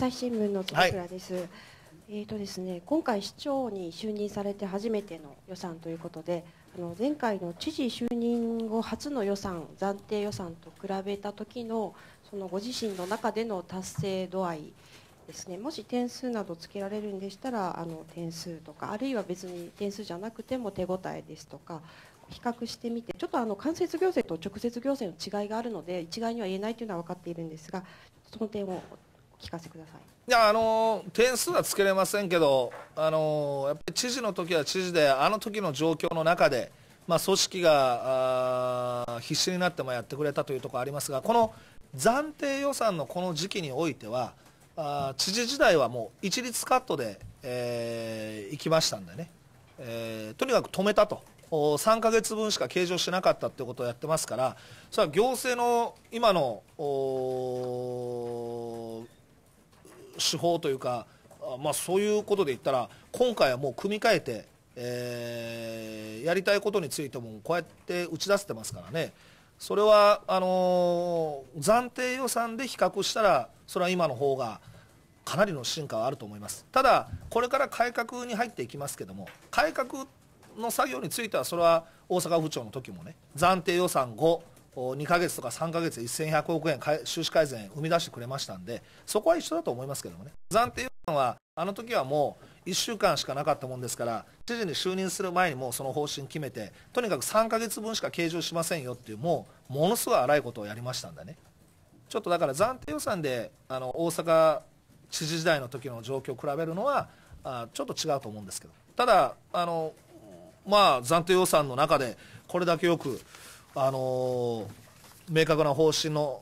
朝日新聞の坪倉です。はい、えっ、ー、とですね、今回市長に就任されて初めての予算ということで、あの前回の知事就任後初の予算暫定予算と比べた時のそのご自身の中での達成度合いですね。もし点数などつけられるんでしたら、あの点数とかあるいは別に点数じゃなくても手応えですとか。比較してみてちょっとあの間接行政と直接行政の違いがあるので一概には言えないというのは分かっているんですがその点を聞かせくださいいやあの点数はつけれませんけどあのやっぱり知事の時は知事であの時の状況の中で、まあ、組織が必死になってもやってくれたというところありますがこの暫定予算のこの時期においてはあ知事時代はもう一律カットで、えー、行きましたんでね、えー、とにかく止めたと3か月分しか計上しなかったということをやってますからそれは行政の今の手法というか、まあ、そういうことで言ったら、今回はもう組み替えて、えー、やりたいことについても、こうやって打ち出せてますからね、それはあのー、暫定予算で比較したら、それは今の方がかなりの進化はあると思います、ただ、これから改革に入っていきますけども、改革の作業については、それは大阪府庁の時もね、暫定予算5、2か月とか3か月で1100億円収支改善を生み出してくれましたんで、そこは一緒だと思いますけどもね、暫定予算は、あの時はもう1週間しかなかったもんですから、知事に就任する前にもうその方針決めて、とにかく3か月分しか計上しませんよっていう、もうものすごい荒いことをやりましたんでね、ちょっとだから暫定予算であの大阪知事時代の時の状況を比べるのは、あちょっと違うと思うんですけど、ただ、あのまあ、暫定予算の中で、これだけよく。あの明確な方針の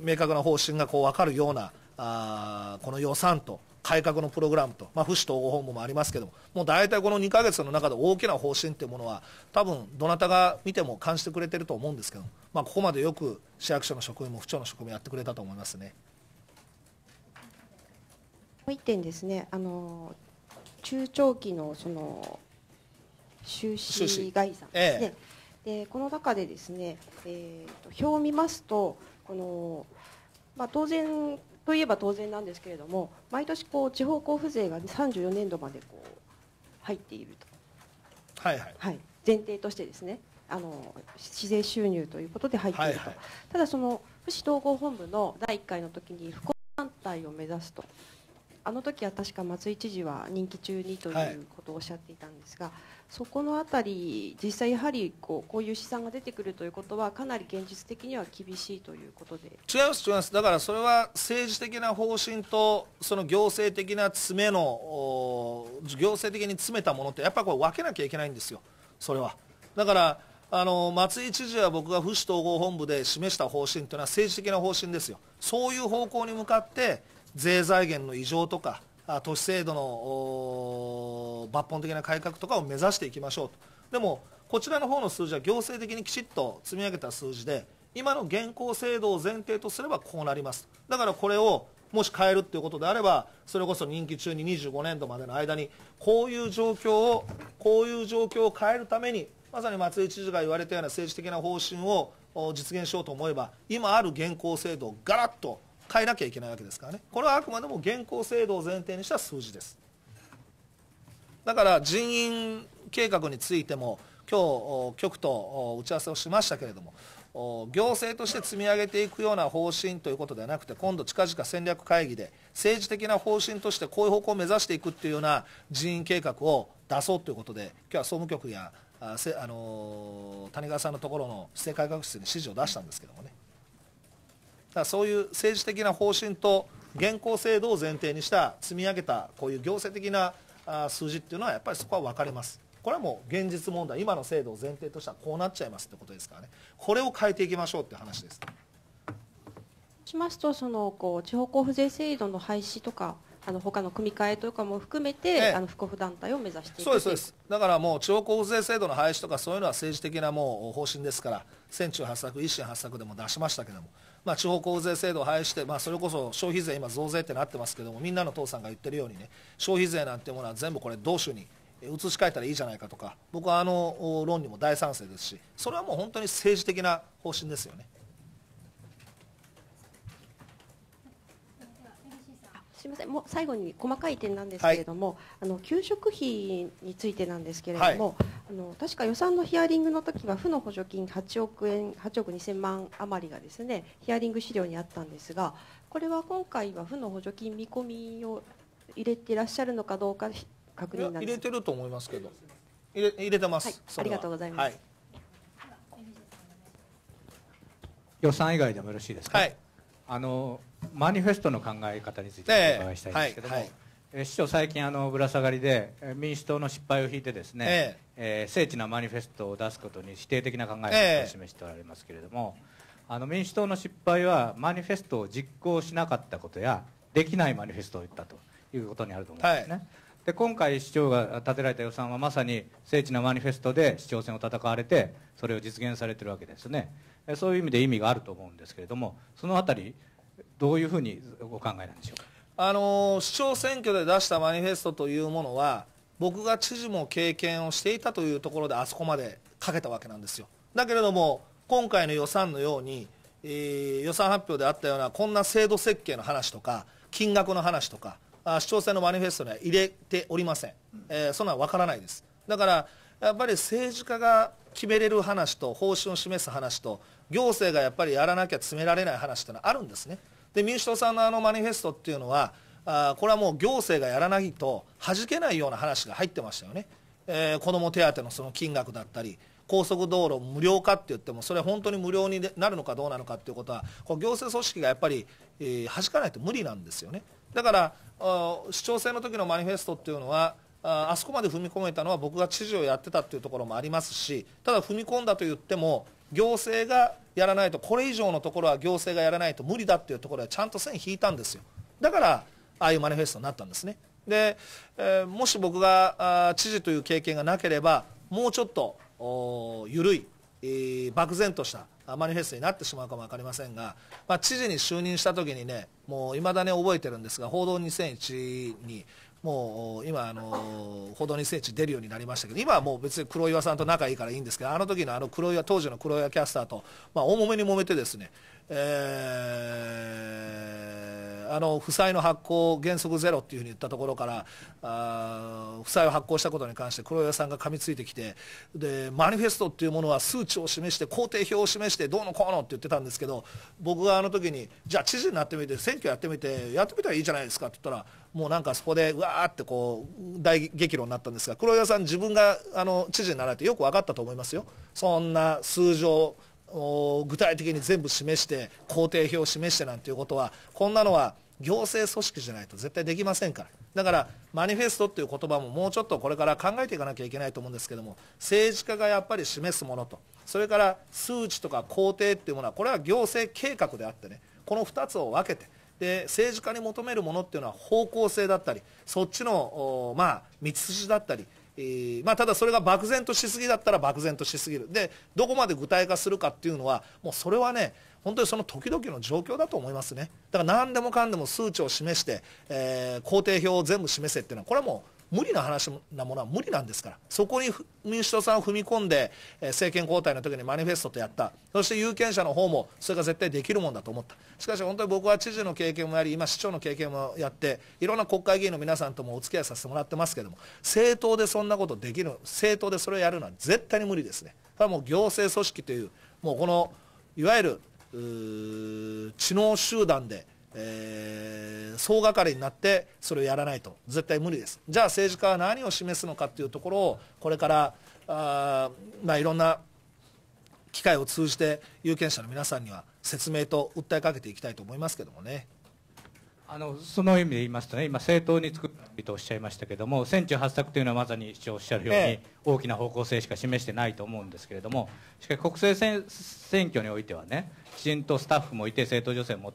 明確な方針がこう分かるようなあこの予算と改革のプログラムと、まあ、府市統合本部もありますけども、もう大体この2か月の中で大きな方針というものは、多分どなたが見ても感じてくれてると思うんですけど、まあ、ここまでよく市役所の職員も府庁の職員もやってくれたと思いますね。もう一点ですね、あの中長期のその収支概算、ええねでこの中でですね、えーと、表を見ますとこの、まあ、当然といえば当然なんですけれども毎年こう地方交付税が34年度までこう入っていると、はいはい、はい、前提としてですねあの市税収入ということで入っていると、はいはい、ただその府市統合本部の第1回の時に復興団体を目指すとあの時は確か松井知事は任期中にということをおっしゃっていたんですが、はい、そこのあたり、実際、やはりこうこういう試算が出てくるということは、かなり現実的には厳しいということで違います、違います、だからそれは政治的な方針と、その行政的な詰めの、行政的に詰めたものって、やっぱり分けなきゃいけないんですよ、それは。だからあの松井知事は僕が府市統合本部で示した方針というのは政治的な方針ですよ、そういう方向に向かって税財源の異常とか都市制度の抜本的な改革とかを目指していきましょうとでもこちらの方の数字は行政的にきちっと積み上げた数字で今の現行制度を前提とすればこうなりますだからこれをもし変えるということであればそれこそ任期中に25年度までの間にこういう状況をこういう状況を変えるためにまさに松井知事が言われたような政治的な方針を実現しようと思えば今ある現行制度をガラッと変えなきゃいけないわけですからねこれはあくまでも現行制度を前提にした数字ですだから人員計画についても今日局と打ち合わせをしましたけれども行政として積み上げていくような方針ということではなくて今度近々戦略会議で政治的な方針としてこういう方向を目指していくっていうような人員計画を出そうということで今日は総務局やあの谷川さんのところの規制改革室に指示を出したんですけどもね。らそういう政治的な方針と現行制度を前提にした積み上げたこういう行政的な数字っていうのはやっぱりそこは分かれますこれはもう現実問題今の制度を前提としてはこうなっちゃいますってことですからねこれを変えていきましょうって話ですしますとそのこう地方交付税制度の廃止とかあの他の組み替えとかも含めて、ええ、あの不交付団体を目指してそうですそうですだからもう地方交付税制度の廃止とかそういうのは政治的なもう方針ですから戦中八策維新八策でも出しましたけどもまあ、地方交付税制度を廃して、まあ、それこそ消費税、今、増税ってなってますけども、みんなの父さんが言ってるようにね、消費税なんてものは全部これ、同種に移し替えたらいいじゃないかとか、僕はあの論理も大賛成ですし、それはもう本当に政治的な方針ですよね。すみません、もう最後に細かい点なんですけれども、はい、あの給食費についてなんですけれども、はい、あの確か予算のヒアリングの時は負の補助金8億円、8億2000万余りがですね、ヒアリング資料にあったんですが、これは今回は負の補助金見込みを入れていらっしゃるのかどうか確認なんです。入れてると思いますけど、入れ入れてます、はい、ありがとうございます。予算以外でもよろしいですか。あのマニフェストの考え方についてお伺いしたいんですけども、えーはい市長、最近あのぶら下がりで民主党の失敗を引いてですね、えー、えー、精緻なマニフェストを出すことに否定的な考え方を示しておられますけれども、えー、あの民主党の失敗はマニフェストを実行しなかったことやできないマニフェストを言ったということにあると思うんですね。はいで今回、市長が立てられた予算はまさに精緻なマニフェストで市長選を戦われてそれを実現されているわけですねそういう意味で意味があると思うんですけれどもそのあたりどういうふうにお考えなんでしょうか。あの市長選挙で出したマニフェストというものは、僕が知事も経験をしていたというところで、あそこまでかけたわけなんですよ。だけれども、今回の予算のように、えー、予算発表であったような、こんな制度設計の話とか、金額の話とか、あ市長選のマニフェストには入れておりません、えー、そんなの分からないです。だからやっぱり政治家が決めれる話と方針を示す話と行政がやっぱりやらなきゃ詰められない話というのはあるんですね。で民主党さんのあのマニフェストっていうのは、あこれはもう行政がやらないと弾けないような話が入ってましたよね、えー、子ども手当のその金額だったり、高速道路無料化って言っても、それは本当に無料になるのかどうなのかっていうことは、こう行政組織がやっぱり、えー、弾かないと無理なんですよね。だから市長選の時のマニフェストっていうのはああそこまで踏み込めたのは僕が知事をやってたっていうところもありますしただ踏み込んだと言っても行政がやらないと、これ以上のところは行政がやらないと無理だっていうところはちゃんと線引いたんですよ。だから、ああいうマニフェストになったんですね。で、えー、もし僕があ知事という経験がなければ、もうちょっと緩い、えー、漠然としたマニフェストになってしまうかも分かりませんが、まあ、知事に就任した時にね、もういまだに覚えてるんですが、報道2001に、もう今あの報道に聖地出るようになりましたけど今はもう別に黒岩さんと仲いいからいいんですけどあの時のあの黒岩当時の黒岩キャスターと、まあ、大揉めに揉めてですねえーあの負債の発行原則ゼロっていうふうに言ったところからあ負債を発行したことに関して黒岩さんが噛みついてきてでマニフェストっていうものは数値を示して工程表を示してどうのこうのって言ってたんですけど僕があの時にじゃあ知事になってみて選挙やってみてやってみたらいいじゃないですかって言ったらもうなんかそこでわーってこう大激論になったんですが黒岩さん自分があの知事になられてよく分かったと思いますよ。そんな数字を具体的に全部示して工程表を示してなんていうことはこんなのは行政組織じゃないと絶対できませんからだからマニフェストっていう言葉ももうちょっとこれから考えていかなきゃいけないと思うんですけども政治家がやっぱり示すものとそれから数値とか工程っていうものはこれは行政計画であってねこの2つを分けてで政治家に求めるものっていうのは方向性だったりそっちのまあ道筋だったりえー、まあ、ただそれが漠然としすぎだったら漠然としすぎるでどこまで具体化するかっていうのはもうそれはね本当にその時々の状況だと思いますねだから何でもかんでも数値を示して、えー、工程表を全部示せっていうのはこれはもう無理な話なものは無理なんですから、そこに民主党さんを踏み込んで、え政権交代の時にマニフェストとやった、そして有権者の方も、それが絶対できるもんだと思った、しかし本当に僕は知事の経験もやり、今、市長の経験もやって、いろんな国会議員の皆さんともお付き合いさせてもらってますけども、政党でそんなことできる、政党でそれをやるのは絶対に無理ですね。これはもう行政組織という、もうこのいわゆる知能集団で、えー総がかりになってそれをやらないと絶対無理ですじゃあ政治家は何を示すのかというところをこれからあ、まあ、いろんな機会を通じて有権者の皆さんには説明と訴えかけていきたいと思いますけどもね。あのその意味で言いますとね、今、政党に作っるとおっしゃいましたけれども、選中八策というのはまさにおっしゃるように、ええ、大きな方向性しか示してないと思うんですけれども、しかし国政選挙においてはね、知人とスタッフもいて、政党女性も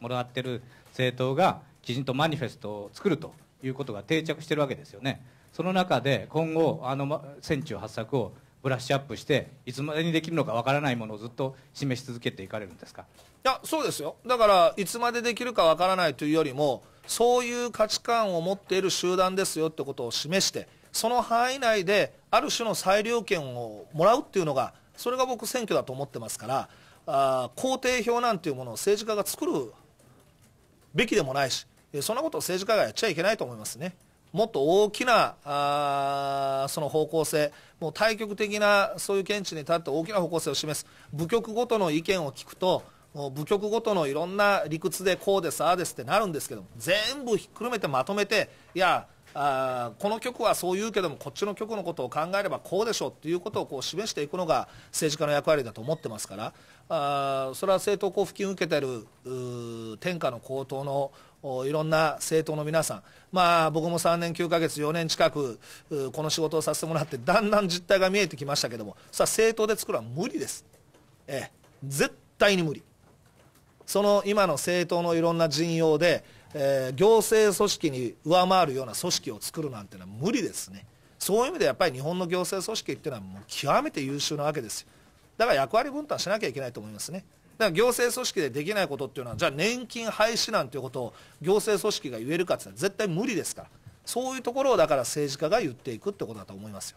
もらってる政党がきちんとマニフェストを作るということが定着してるわけですよね。その中で今後あの戦中八策をブラッシュアップしていつまでにできるのかわからないものをずっと示し続けていかれるんですかいやそうですよだからいつまでできるかわからないというよりもそういう価値観を持っている集団ですよってことを示してその範囲内である種の裁量権をもらうっていうのがそれが僕選挙だと思ってますからあ公定票なんていうものを政治家が作るべきでもないし、そんなことを政治家がやっちゃいけないと思いますね。もっと大きなあその方向性、もう対極的なそういう見地に立って大きな方向性を示す、部局ごとの意見を聞くと、もう部局ごとのいろんな理屈でこうです、ああですってなるんですけど全部ひっくるめてまとめて、いや、あこの局はそう言うけどもこっちの局のことを考えればこうでしょうっていうことをこう示していくのが政治家の役割だと思ってますからあそれは政党交付金を受けてる天下の高騰のいろんな政党の皆さん、まあ、僕も3年9ヶ月、4年近く、この仕事をさせてもらって、だんだん実態が見えてきましたけども、さ政党で作るのは無理です、ええ、絶対に無理、その今の政党のいろんな陣容で、えー、行政組織に上回るような組織を作るなんてのは無理ですね。そういう意味でやっぱり日本の行政組織っていうのはもう極めて優秀なわけですよ。だから役割分担しなきゃいけないと思いますね。だから行政組織でできないことっていうのは、じゃあ年金廃止なんていうことを行政組織が言えるかって言っ絶対無理ですから。そういうところをだから政治家が言っていくってことだと思いますよ。